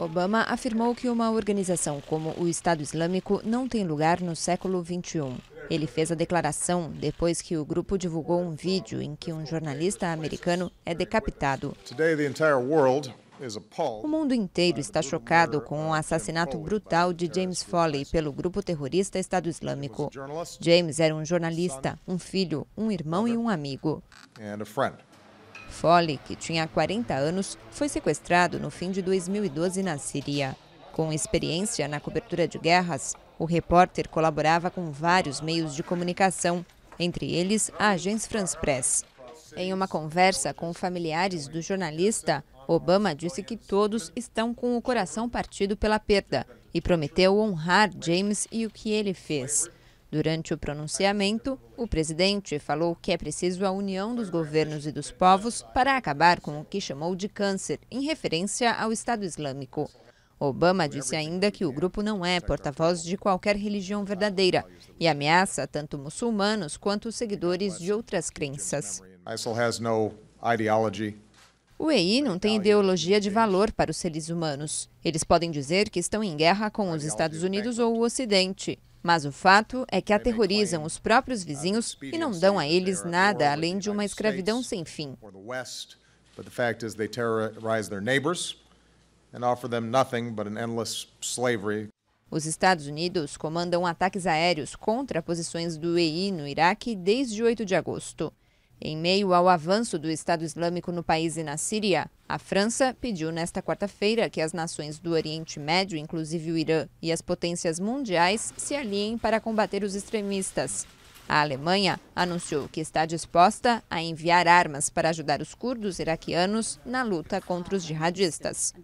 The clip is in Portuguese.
Obama afirmou que uma organização como o Estado Islâmico não tem lugar no século XXI. Ele fez a declaração depois que o grupo divulgou um vídeo em que um jornalista americano é decapitado. O mundo inteiro está chocado com o assassinato brutal de James Foley pelo grupo terrorista Estado Islâmico. James era um jornalista, um filho, um irmão e um amigo. Fole, que tinha 40 anos, foi sequestrado no fim de 2012 na Síria. Com experiência na cobertura de guerras, o repórter colaborava com vários meios de comunicação, entre eles a Agência France Press. Em uma conversa com familiares do jornalista, Obama disse que todos estão com o coração partido pela perda e prometeu honrar James e o que ele fez. Durante o pronunciamento, o presidente falou que é preciso a união dos governos e dos povos para acabar com o que chamou de câncer, em referência ao Estado Islâmico. Obama disse ainda que o grupo não é porta-voz de qualquer religião verdadeira e ameaça tanto muçulmanos quanto seguidores de outras crenças. O EI não tem ideologia de valor para os seres humanos. Eles podem dizer que estão em guerra com os Estados Unidos ou o Ocidente, mas o fato é que aterrorizam os próprios vizinhos e não dão a eles nada além de uma escravidão sem fim. Os Estados Unidos comandam ataques aéreos contra posições do EI no Iraque desde 8 de agosto. Em meio ao avanço do Estado Islâmico no país e na Síria, a França pediu nesta quarta-feira que as nações do Oriente Médio, inclusive o Irã, e as potências mundiais se aliem para combater os extremistas. A Alemanha anunciou que está disposta a enviar armas para ajudar os curdos iraquianos na luta contra os jihadistas.